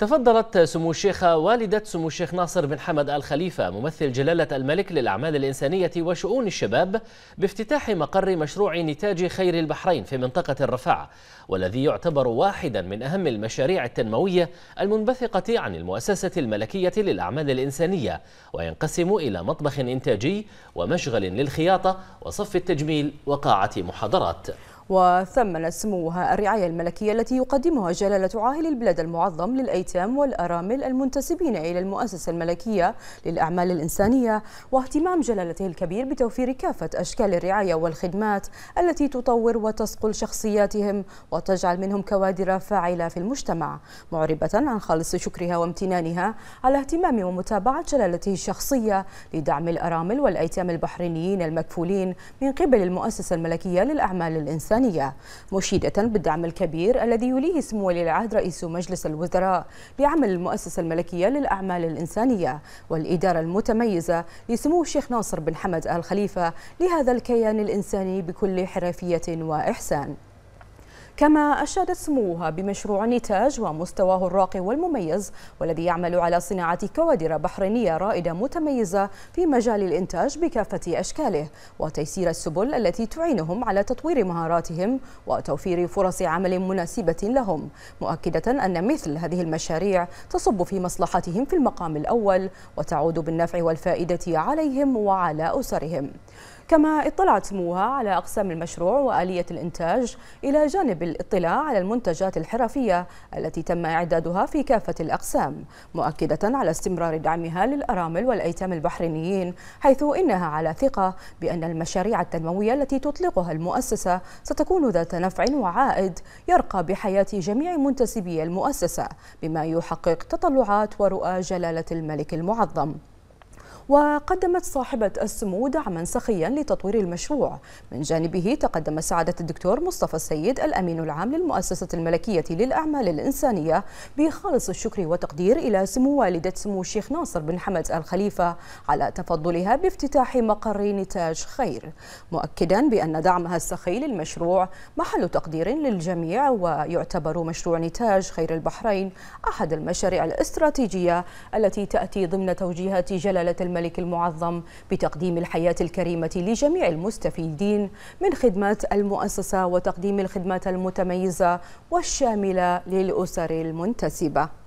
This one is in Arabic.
تفضلت سمو الشيخة والدة سمو الشيخ ناصر بن حمد الخليفة ممثل جلالة الملك للأعمال الإنسانية وشؤون الشباب بافتتاح مقر مشروع نتاج خير البحرين في منطقة الرفاعة والذي يعتبر واحدا من أهم المشاريع التنموية المنبثقة عن المؤسسة الملكية للأعمال الإنسانية وينقسم إلى مطبخ إنتاجي ومشغل للخياطة وصف التجميل وقاعة محاضرات وثمنت سموها الرعاية الملكية التي يقدمها جلالة عاهل البلاد المعظم للأيتام والأرامل المنتسبين إلى المؤسسة الملكية للأعمال الإنسانية واهتمام جلالته الكبير بتوفير كافة أشكال الرعاية والخدمات التي تطور وتصقل شخصياتهم وتجعل منهم كوادر فاعلة في المجتمع معربة عن خالص شكرها وامتنانها على اهتمام ومتابعة جلالته الشخصية لدعم الأرامل والأيتام البحرينيين المكفولين من قبل المؤسسة الملكية للأعمال الإنسانية الإيرانية مشيدة بالدعم الكبير الذي يليه سمو ولي العهد رئيس مجلس الوزراء لعمل المؤسسة الملكية للأعمال الإنسانية والإدارة المتميزة لسمو الشيخ ناصر بن حمد آل خليفة لهذا الكيان الإنساني بكل حرفية وإحسان كما أشاد سموها بمشروع نتاج ومستواه الراقي والمميز والذي يعمل على صناعة كوادر بحرينية رائدة متميزة في مجال الإنتاج بكافة أشكاله وتيسير السبل التي تعينهم على تطوير مهاراتهم وتوفير فرص عمل مناسبة لهم مؤكدة أن مثل هذه المشاريع تصب في مصلحتهم في المقام الأول وتعود بالنفع والفائدة عليهم وعلى أسرهم كما اطلعت سموها على أقسام المشروع وآلية الإنتاج إلى جانب الاطلاع على المنتجات الحرفية التي تم إعدادها في كافة الأقسام مؤكدة على استمرار دعمها للأرامل والأيتام البحرينيين حيث إنها على ثقة بأن المشاريع التنموية التي تطلقها المؤسسة ستكون ذات نفع وعائد يرقى بحياة جميع منتسبي المؤسسة بما يحقق تطلعات ورؤى جلالة الملك المعظم وقدمت صاحبة السمو دعما سخيا لتطوير المشروع من جانبه تقدم سعادة الدكتور مصطفى السيد الأمين العام للمؤسسة الملكية للأعمال الإنسانية بخالص الشكر والتقدير إلى سمو والدة سمو الشيخ ناصر بن حمد الخليفة على تفضلها بافتتاح مقر نتاج خير مؤكدا بأن دعمها السخي للمشروع محل تقدير للجميع ويعتبر مشروع نتاج خير البحرين أحد المشاريع الاستراتيجية التي تأتي ضمن توجيهات جلالة الملك الملك المعظم بتقديم الحياة الكريمة لجميع المستفيدين من خدمات المؤسسة وتقديم الخدمات المتميزة والشاملة للأسر المنتسبة